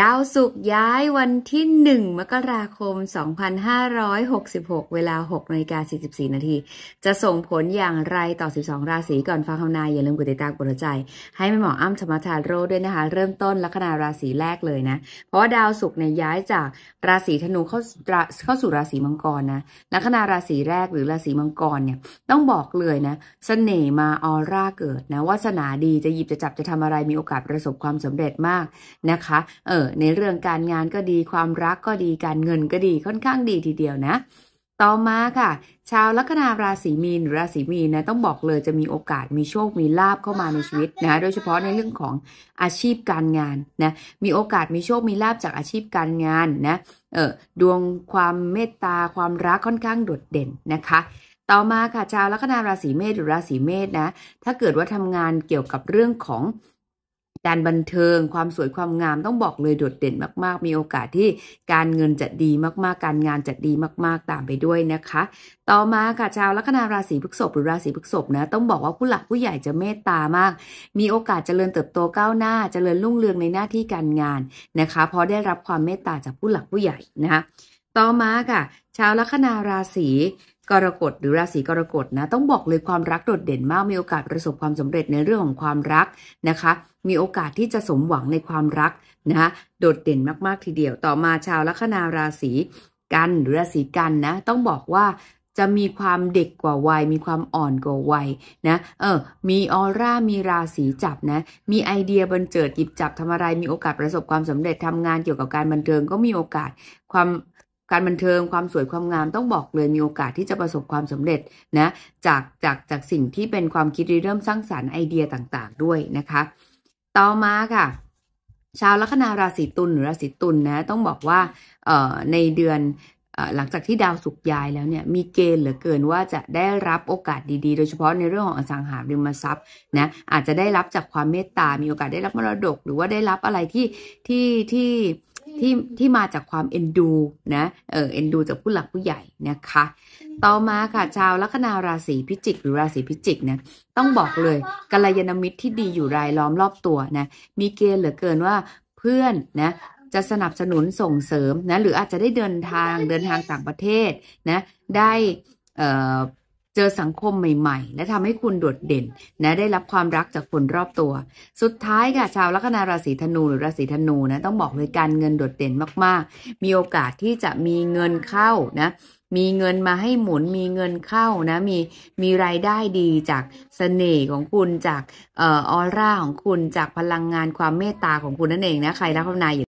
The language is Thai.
ดาวศุกร์ย้ายวันที่ 1มกราคม 2566 เวลา6นาฬิกา44นาที จะส่งผลอย่างไรต่อ 12 ราศีก่อนฟังคำนาย อย่าลืมกดติดตามกดใจ ให้แม่หมออ้ำธรรมชาโรด้วยนะคะ เริ่มต้นลัคนาราศีแรกเลยนะ เพราะว่าดาวศุกร์เนี่ยย้ายจาก ราศีธนูเข้าเข้าสู่ราศีมังกรนะ ลัคนาราศีแรกหรือ ราศีมังกรเนี่ยต้องบอกเลยนะสเสน่ห์มาออร่าเกิดนะวาสนาดีจะหยิบจะจับจะทำอะไรมีโอกาสประสบความสำเร็จมากนะคะเอในเรื่องการงานก็ดีความรักก็ดีการเงินก็ดีค่อนข้างดีทีเดียวนะ ต่อมาค่ะ ชาวลัคนาราศีมีนราศีมีนนะต้องบอกเลยจะมีโอกาสมีโชคมีลาบเข้ามาในชีวิตนะโดยเฉพาะในเรื่องของอาชีพการงานนะมีโอกาสมีโชคมีลาบจากอาชีพการงานนะเออดวงความเมตตาความรักค่อนข้างโดดเด่นนะคะ ต่อมาค่ะชาวลัคนาราศีเมษหรือราศีเมษนะถ้าเกิดว่าทำงานเกี่ยวกับเรื่องของการบันเทิงความสวยความงามต้องบอกเลยโดดเด่นมาก ๆ มีโอกาสที่การเงินจะดีมากๆ การงานจะดีมาก ๆตามไปด้วยนะคะ ต่อมาค่ะชาวลัคนาราศีพฤษภหรือราศีพฤษภนะต้องบอกว่าผู้หลักผู้ใหญ่จะเมตตามาก มีโอกาสเจริญเติบโตก้าวหน้า เจริญรุ่งเรืองในหน้าที่การงานนะคะเพราะได้รับความเมตตาจากผู้หลักผู้ใหญ่นะคะต่อมาค่ะชาวลัคนาราศีกรกฎหรือราศีกรกฎนะ ต้องบอกเลยความรักโดดเด่นมากมีโอกาสประสบความสำเร็จในเรื่องของความรักนะคะ มีโอกาสที่จะสมหวังในความรักนะคะโดดเด่นมาก ๆทีเดียว ต่อมาชาวลัคนาราศีกันหรือราศีกันนะ ต้องบอกว่าจะมีความเด็กกว่าวัย มีความอ่อนกว่าวัยนะ เออมีออร่ามีราศีจับนะ มีไอเดียบันเจิดหยิบจับทำอะไร มีโอกาสประสบความสำเร็จทำงานเกี่ยวกับการบันเทิงก็มีโอกาสความการบันเทิงความสวยความงามต้องบอกเลยมีโอกาสที่จะประสบความสำเร็จนะจากจากจากสิ่งที่เป็นความคิดริเริ่มสร้างสารรค์ไอเดียต่าง ๆด้วยนะคะ ต่อมาค่ะ ชาวลัคนาราศีตุลหรือราศีตุลนนะต้องบอกว่าในเดือนหลังจากที่ดาวสุกย้ายแล้วเนี่ย มีเกณฑ์เหลือเกินว่าจะได้รับโอกาสดีๆ โดยเฉพาะในเรื่องของอสังหาริมทรัพย์นะอาจจะได้รับจากความเมตตามีโอกาสได้รับมรดก หรือว่าได้รับอะไรที่ที่ที่ที่ที่มาจากความ เอ็นดู นะ เออเอ็นดูจากผู้หลักผู้ใหญ่นะคะ ต่อมา ค่ะ ชาวลัคนา ราศีพิจิกหรือราศีพิจิกนะ ต้องบอกเลยกัลยาณมิตรที่ดีอยู่รายล้อมรอบตัวนะ มีเกณฑ์เหลือเกินว่าเพื่อน นะ จะสนับสนุนส่งเสริมนะ หรืออาจจะได้เดินทางเดินทางต่างประเทศนะ ได้เอ่อเจอสังคมใหม่ๆ และทำให้คุณโดดเด่นนะได้รับความรักจากคนรอบตัว สุดท้ายค่ะชาวลัคนาราศีธนูหรือราศีธนูนะต้องบอกเลยการเงินโดดเด่นมากๆ มีโอกาสที่จะมีเงินเข้านะมีเงินมาให้หมุน มีเงินเข้านะมีมีรายได้ดีจากสเสน่ห์ของคุณจากออร่าของ คุณจากพลังงานความเมตตาของคุณนั่นเองนะใครรักขานาอยู่